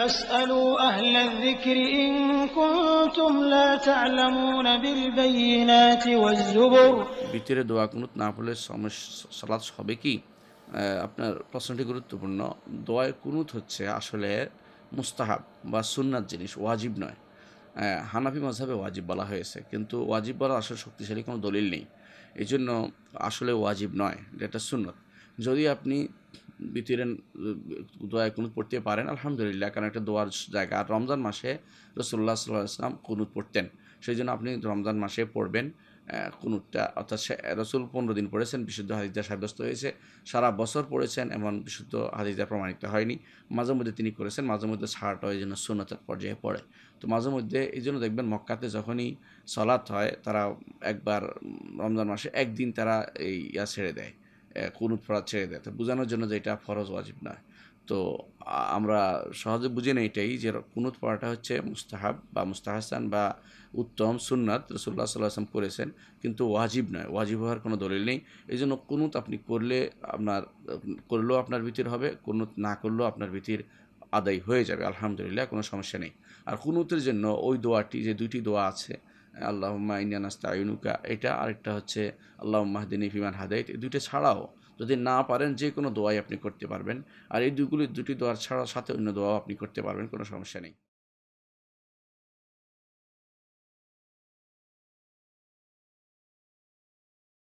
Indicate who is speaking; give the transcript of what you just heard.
Speaker 1: ভিতরে দোয়া কুনুত না পড়লে সালাত হবে কি আপনার প্রশ্নটি গুরুত্বপূর্ণ দোয়ায় কুনুত হচ্ছে আসলে মুস্তাহাব বা সুন্নাত জিনিস ওয়াজিব নয় হানাফি মাঝাবে ওয়াজিব বলা হয়েছে কিন্তু ওয়াজিব বলা আসলে শক্তিশালী কোনো দলিল নেই এই জন্য আসলে ওয়াজিব নয় এটা সুন্নত যদি আপনি বিতিরেন দোয়া কুনুত পড়তে পারেন আলহামদুলিল্লাহ কারণ একটা দোয়ার জায়গা আর রমজান মাসে রসুল্লাহ সাল্লাহ আসলাম কুনুত পড়তেন সেই জন্য আপনি রমজান মাসে পড়বেন কুনুতটা অর্থাৎ রসুল পনেরো দিন পড়েছেন বিশুদ্ধ হাদিদা সাব্যস্ত হয়েছে সারা বছর পড়েছেন এমন বিশুদ্ধ হাদিদা প্রমাণিত হয়নি মাঝে মধ্যে তিনি করেছেন মাঝে মধ্যে ছাড়াটা ওই জন্য সুন্নতের পর্যায়ে পড়ে তো মাঝে মধ্যে এই জন্য দেখবেন মক্কাতে যখনই সলাৎ হয় তারা একবার রমজান মাসে একদিন তারা এই ইয়া ছেড়ে দেয় কুনুত পড়া ছেড়ে দেয় তো বোঝানোর জন্য যে এটা ফরজ ওয়াজিব নয় তো আমরা সহজে বুঝি না এটাই যে কুনুত পড়াটা হচ্ছে মুস্তাহাব বা মুস্তাহাসান বা উত্তম সুন্নাত রসুল্লাহ আসলাম করেছেন কিন্তু ওয়াজিব নয় ওয়াজিব হওয়ার কোনো দলিল নেই এই জন্য কুনুত আপনি করলে আপনার করলেও আপনার ভিতর হবে কুনুত না করলেও আপনার ভিতর আদায় হয়ে যাবে আলহামদুলিল্লাহ কোনো সমস্যা নেই আর কুনুতের জন্য ওই দোয়াটি যে দুইটি দোয়া আছে আল্লাহ ইন্ডিয়ান আস্তায়ুনুকা এটা আরেকটা হচ্ছে আল্লাহ মাহদিনী ফিমান হাদাইত এই দুইটা ছাড়াও যদি না পারেন যে কোনো দোয়াই আপনি করতে পারবেন আর এই দুইগুলি দুটি দোয়ার ছাড়াও সাথে অন্য দোয়াও আপনি করতে পারবেন কোনো সমস্যা নেই